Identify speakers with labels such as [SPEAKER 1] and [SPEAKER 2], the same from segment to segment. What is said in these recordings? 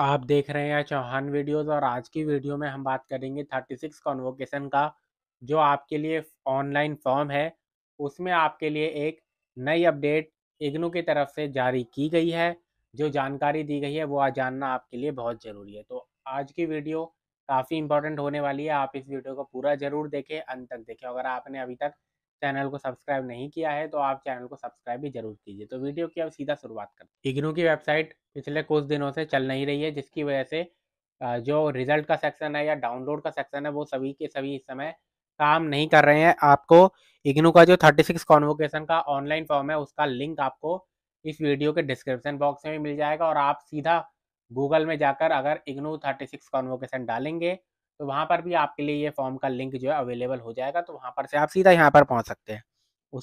[SPEAKER 1] आप देख रहे हैं चौहान वीडियोस और आज की वीडियो में हम बात करेंगे 36 कॉन्वोकेशन का जो आपके लिए ऑनलाइन फॉर्म है उसमें आपके लिए एक नई अपडेट इग्नू की तरफ से जारी की गई है जो जानकारी दी गई है वो आज जानना आपके लिए बहुत ज़रूरी है तो आज की वीडियो काफ़ी इंपॉर्टेंट होने वाली है आप इस वीडियो को पूरा ज़रूर देखें अंत तक देखें अगर आपने अभी तक चैनल को सब्सक्राइब नहीं किया है तो आप चैनल को सब्सक्राइब भी जरूर कीजिए तो वीडियो की अब सीधा शुरुआत करते हैं इग्नू की वेबसाइट पिछले कुछ दिनों से चल नहीं रही है जिसकी वजह से जो रिजल्ट का सेक्शन है या डाउनलोड का सेक्शन है वो सभी के सभी इस समय काम नहीं कर रहे हैं आपको इग्नू का जो 36 कॉन्वोकेशन का ऑनलाइन फॉर्म है उसका लिंक आपको इस वीडियो के डिस्क्रिप्शन बॉक्स में भी मिल जाएगा और आप सीधा गूगल में जाकर अगर इग्नू 36 कॉन्वोकेशन डालेंगे तो वहाँ पर भी आपके लिए ये फॉर्म का लिंक जो है अवेलेबल हो जाएगा तो वहाँ पर से आप सीधा यहाँ पर पहुँच सकते हैं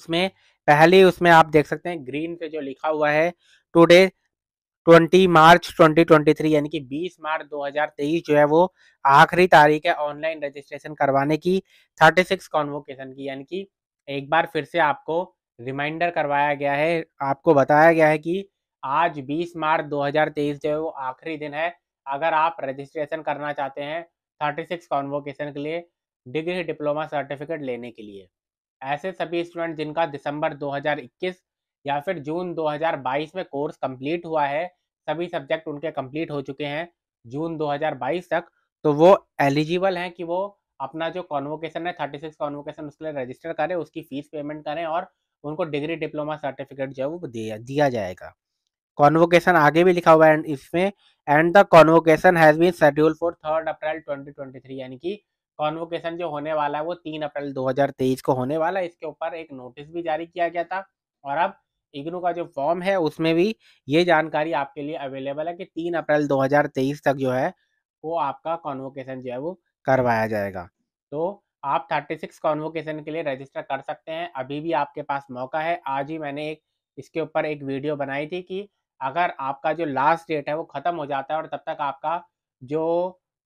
[SPEAKER 1] उसमें पहले उसमें आप देख सकते हैं ग्रीन पे जो लिखा हुआ है टुडे 20 मार्च 2023 यानी कि 20 मार्च 2023 जो है वो आखिरी तारीख है ऑनलाइन रजिस्ट्रेशन करवाने की 36 कॉन्वोकेशन की यानी कि एक बार फिर से आपको रिमाइंडर करवाया गया है आपको बताया गया है कि आज 20 मार्च 2023 जो है वो आखिरी दिन है अगर आप रजिस्ट्रेशन करना चाहते हैं 36 कॉन्वोकेशन के लिए डिग्री डिप्लोमा सर्टिफिकेट लेने के लिए ऐसे सभी स्टूडेंट जिनका दिसंबर इक्कीस या फिर जून 2022 में कोर्स कंप्लीट हुआ है सभी सब्जेक्ट उनके कंप्लीट हो चुके हैं जून 2022 तक तो वो एलिजिबल हैं कि वो अपना जो कॉन्वोकेशन है थर्टी सिक्स कॉन्वोकेशन उसके लिए रजिस्टर करें उसकी फीस पेमेंट करें और उनको डिग्री डिप्लोमा सर्टिफिकेट जो है वो दिया जाएगा कॉन्वोकेशन आगे भी लिखा हुआ है एंड इसमें and the convocation has been schedule for third April 2023 यानी कि कॉन्वोकेशन जो होने वाला है वो तीन अप्रैल 2023 को होने वाला है इसके ऊपर एक नोटिस भी जारी किया गया था और अब इग्नू का जो फॉर्म है उसमें भी ये जानकारी आपके लिए अवेलेबल है कि तीन अप्रैल 2023 तक जो है वो आपका कॉन्वोकेशन जो है वो करवाया जाएगा तो आप 36 कॉन्वोकेशन के लिए रजिस्टर कर सकते हैं अभी भी आपके पास मौका है आज ही मैंने एक इसके ऊपर एक वीडियो बनाई थी कि अगर आपका जो लास्ट डेट है वो ख़त्म हो जाता है और तब तक आपका जो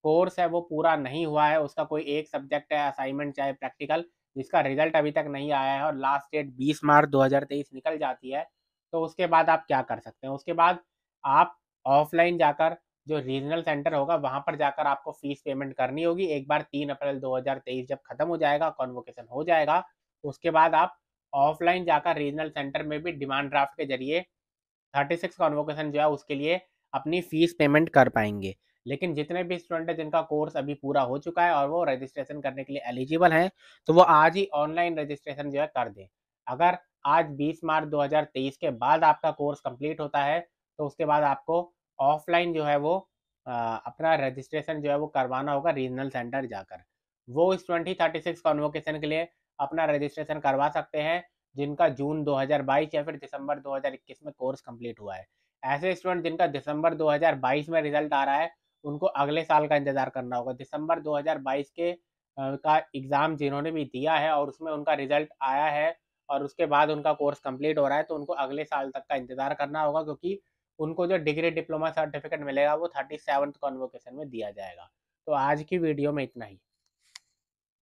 [SPEAKER 1] कोर्स है वो पूरा नहीं हुआ है उसका कोई एक सब्जेक्ट है असाइनमेंट चाहे प्रैक्टिकल जिसका रिजल्ट अभी तक नहीं आया है और लास्ट डेट 20 मार्च 2023 निकल जाती है तो उसके बाद आप क्या कर सकते हैं उसके बाद आप ऑफलाइन जाकर जो रीजनल सेंटर होगा वहां पर जाकर आपको फीस पेमेंट करनी होगी एक बार तीन अप्रैल 2023 जब खत्म हो जाएगा कॉन्वोकेशन हो जाएगा उसके बाद आप ऑफलाइन जाकर रीजनल सेंटर में भी डिमांड ड्राफ्ट के जरिए थर्टी सिक्स कॉन्वोकेशन जो है उसके लिए अपनी फीस पेमेंट कर पाएंगे लेकिन जितने भी स्टूडेंट हैं जिनका कोर्स अभी पूरा हो चुका है और वो रजिस्ट्रेशन करने के लिए एलिजिबल हैं तो वो आज ही ऑनलाइन रजिस्ट्रेशन जो है कर दें अगर आज 20 मार्च 2023 के बाद आपका कोर्स कंप्लीट होता है तो उसके बाद आपको ऑफलाइन जो है वो आ, अपना रजिस्ट्रेशन जो है वो करवाना होगा रीजनल सेंटर जाकर वो इस ट्वेंटी थर्टी सिक्स कॉन्वोकेशन के लिए अपना रजिस्ट्रेशन करवा सकते हैं जिनका जून 2022 या फिर दिसंबर 2021 में कोर्स कंप्लीट हुआ है ऐसे स्टूडेंट जिनका दिसंबर 2022 में रिजल्ट आ रहा है उनको अगले साल का इंतजार करना होगा दिसंबर 2022 के का एग्ज़ाम जिन्होंने भी दिया है और उसमें उनका रिजल्ट आया है और उसके बाद उनका कोर्स कंप्लीट हो रहा है तो उनको अगले साल तक का इंतजार करना होगा क्योंकि उनको जो डिग्री डिप्लोमा सर्टिफिकेट मिलेगा वो थर्टी सेवन्थ कॉन्वोकेशन में दिया जाएगा तो आज की वीडियो में इतना ही